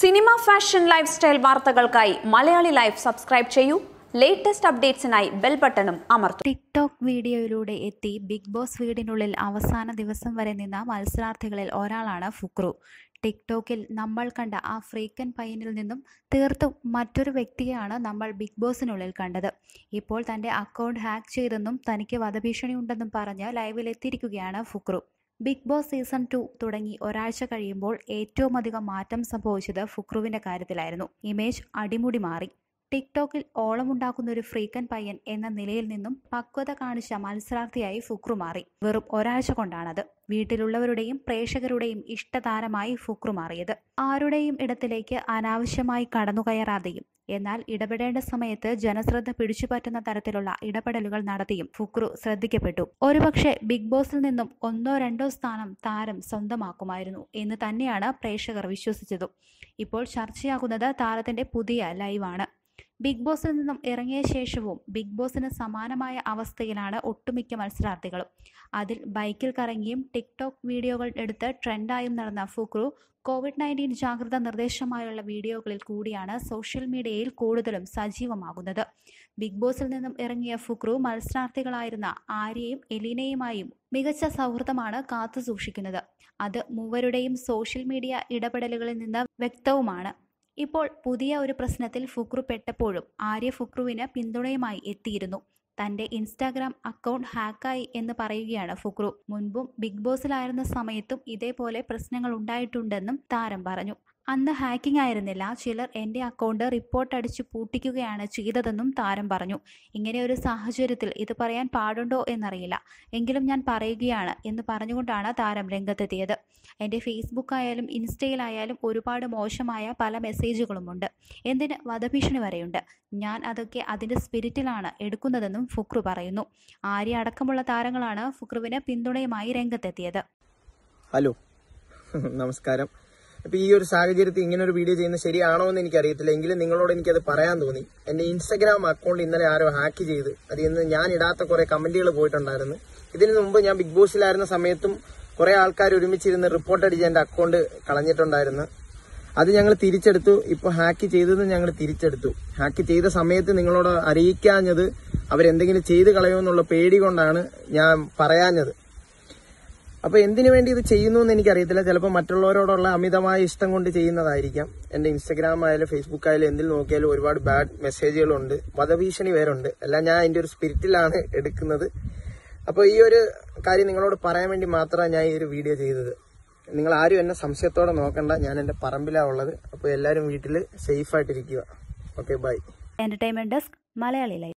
cinema fashion life style വാർത്തകൾക്കായി Malayali life subscribe ചെയ്യൂ latest അപ്ഡേറ്റ്സിനായി ബെൽ ബട്ടണും അമർത്തും ടിക്ടോക്ക് വീഡിയോയിലൂടെ എത്തി ബിഗ് ബോസ് വീടിനുള്ളിൽ അവസാന ദിവസം വരെ നിന്ന മത്സരാർത്ഥികളിൽ ഒരാളാണ് ഫുക്രു ടിക്ടോക്കിൽ നമ്മൾ കണ്ട ആ ഫ്രീക്കൻ പയ്യനിൽ നിന്നും തീർത്തും മറ്റൊരു വ്യക്തിയാണ് നമ്മൾ ബിഗ് ബോസിനുള്ളിൽ കണ്ടത് ഇപ്പോൾ തൻ്റെ അക്കൗണ്ട് ഹാക്ക് ചെയ്തെന്നും തനിക്ക് വധഭീഷണി ഉണ്ടെന്നും പറഞ്ഞ് ലൈവിലെത്തിയിരിക്കുകയാണ് Fukru Bigg Boss season two തുടങ്ങി ഒരാഴ്ച കഴിയുമ്പോൾ ഏറ്റവുമധികം മാറ്റം സംഭവിച്ചത് ഫുക്രുവിന്റെ കാര്യത്തിലായിരുന്നു ഇമേജ് അടിമുടി മാറി ടിക്ടോക്കിൽ ഓളമുണ്ടാക്കുന്ന ഒരു ഫ്രീക്കൻ പയ്യൻ എന്ന നിലയിൽ നിന്നും പക്വത കാണിച്ച മത്സരാർത്ഥിയായി ഫുക്രു മാറി വെറും ഒരാഴ്ച കൊണ്ടാണത് വീട്ടിലുള്ളവരുടെയും പ്രേക്ഷകരുടെയും ഇഷ്ടതാരമായി ഫുക്രു മാറിയത് ആരുടെയും ഇടത്തിലേക്ക് അനാവശ്യമായി കടന്നുകയറാതെയും എന്നാൽ ഇടപെടേണ്ട സമയത്ത് ജനശ്രദ്ധ പിടിച്ചുപറ്റുന്ന തരത്തിലുള്ള ഇടപെടലുകൾ നടത്തിയും ഫുക്രു ശ്രദ്ധിക്കപ്പെട്ടു ഒരുപക്ഷെ ബിഗ് ബോസിൽ നിന്നും ഒന്നോ രണ്ടോ സ്ഥാനം താരം സ്വന്തമാക്കുമായിരുന്നു എന്ന് തന്നെയാണ് പ്രേക്ഷകർ വിശ്വസിച്ചതും ഇപ്പോൾ ചർച്ചയാകുന്നത് താരത്തിന്റെ പുതിയ ലൈവാണ് ബിഗ് ബോസിൽ നിന്നും ഇറങ്ങിയ ശേഷവും ബിഗ് ബോസിന് സമാനമായ അവസ്ഥയിലാണ് ഒട്ടുമിക്ക മത്സരാർത്ഥികളും അതിൽ ബൈക്കിൽ കറങ്ങിയും ടിക്ടോക്ക് വീഡിയോകൾ എടുത്ത് ട്രെൻഡായും നടന്ന ഫുക്രു കോവിഡ് നയൻറ്റീൻ ജാഗ്രത നിർദ്ദേശമായുള്ള വീഡിയോകളിൽ കൂടിയാണ് സോഷ്യൽ മീഡിയയിൽ കൂടുതലും സജീവമാകുന്നത് ബിഗ് ബോസിൽ നിന്നും ഇറങ്ങിയ ഫുക്രു മത്സരാർത്ഥികളായിരുന്ന ആര്യയും എലിനയുമായും മികച്ച സൗഹൃദമാണ് കാത്തു സൂക്ഷിക്കുന്നത് അത് മൂവരുടെയും സോഷ്യൽ മീഡിയ ഇടപെടലുകളിൽ നിന്ന് വ്യക്തവുമാണ് ഇപ്പോൾ പുതിയ ഒരു പ്രശ്നത്തിൽ ഫുക്രു പെട്ടപ്പോഴും ആര്യ ഫുക്രുവിന് പിന്തുണയുമായി എത്തിയിരുന്നു തന്റെ ഇൻസ്റ്റാഗ്രാം അക്കൗണ്ട് ഹാക്കായി എന്ന് പറയുകയാണ് ഫുക്രു മുൻപും ബിഗ് ബോസിലായിരുന്ന സമയത്തും ഇതേപോലെ പ്രശ്നങ്ങൾ ഉണ്ടായിട്ടുണ്ടെന്നും താരം പറഞ്ഞു അന്ന് ഹാക്കിംഗ് ആയിരുന്നില്ല ചിലർ എൻ്റെ അക്കൗണ്ട് റിപ്പോർട്ട് അടിച്ച് പൂട്ടിക്കുകയാണ് ചെയ്തതെന്നും താരം പറഞ്ഞു ഇങ്ങനെ ഒരു സാഹചര്യത്തിൽ ഇത് പറയാൻ പാടുണ്ടോ എന്നറിയില്ല എങ്കിലും ഞാൻ പറയുകയാണ് എന്ന് പറഞ്ഞുകൊണ്ടാണ് താരം രംഗത്തെത്തിയത് എൻ്റെ ആയാലും ഇൻസ്റ്റയിലായാലും ഒരുപാട് മോശമായ പല മെസ്സേജുകളുമുണ്ട് എന്തിന് വധഭീഷണി വരെയുണ്ട് ഞാൻ അതൊക്കെ അതിൻ്റെ സ്പിരിറ്റിലാണ് എടുക്കുന്നതെന്നും ഫുക്രു പറയുന്നു ആര്യ അടക്കമുള്ള താരങ്ങളാണ് ഫുക്രുവിന് പിന്തുണയുമായി രംഗത്തെത്തിയത് ഹലോ നമസ്കാരം അപ്പൊ ഈ ഒരു സാഹചര്യത്തിൽ ഇങ്ങനെ ഒരു വീഡിയോ ചെയ്യുന്നത് ശരിയാണോ എന്ന് എനിക്കറിയത്തില്ല എങ്കിലും നിങ്ങളോട് എനിക്ക് അത് പറയാൻ തോന്നി എന്റെ ഇൻസ്റ്റാഗ്രാം അക്കൗണ്ട് ഇന്നലെ ആരോ ഹാക്ക് ചെയ്ത് അത് ഇന്ന് ഞാൻ ഇടാത്ത കുറെ കമന്റുകൾ പോയിട്ടുണ്ടായിരുന്നു ഇതിനു മുമ്പ് ഞാൻ ബിഗ് ബോസിലായിരുന്ന സമയത്തും കുറെ ആൾക്കാർ ഒരുമിച്ചിരുന്ന് റിപ്പോർട്ട് അടിച്ച് എന്റെ അക്കൗണ്ട് കളഞ്ഞിട്ടുണ്ടായിരുന്നു അത് ഞങ്ങൾ തിരിച്ചെടുത്തു ഇപ്പോൾ ഹാക്ക് ചെയ്തത് ഞങ്ങൾ തിരിച്ചെടുത്തു ഹാക്ക് ചെയ്ത സമയത്ത് നിങ്ങളോട് അറിയിക്കാഞ്ഞത് അവരെന്തെങ്കിലും ചെയ്ത് കളയുമെന്നുള്ള പേടി കൊണ്ടാണ് ഞാൻ പറയാഞ്ഞത് അപ്പോൾ എന്തിനു വേണ്ടി ഇത് ചെയ്യുന്നു എന്ന് എനിക്കറിയത്തില്ല ചിലപ്പോൾ മറ്റുള്ളവരോടുള്ള അമിതമായ ഇഷ്ടം കൊണ്ട് ചെയ്യുന്നതായിരിക്കാം എന്റെ ഇൻസ്റ്റഗ്രാം ആയാലും ഫേസ്ബുക്ക് ആയാലും എന്തിൽ നോക്കിയാലും ഒരുപാട് ബാഡ് മെസ്സേജുകളുണ്ട് വധഭീഷണി വേറുണ്ട് എല്ലാം ഞാൻ എന്റെ ഒരു സ്പിരിറ്റിലാണ് എടുക്കുന്നത് അപ്പോൾ ഈ ഒരു കാര്യം നിങ്ങളോട് പറയാൻ വേണ്ടി മാത്രമാണ് ഞാൻ ഈ ഒരു വീഡിയോ ചെയ്തത് നിങ്ങൾ ആരും എന്നെ സംശയത്തോടെ നോക്കണ്ട ഞാൻ എന്റെ പറമ്പിലാണ് ഉള്ളത് അപ്പോൾ എല്ലാവരും വീട്ടിൽ സേഫായിട്ടിരിക്കുക okay bye entertainment desk Malayali life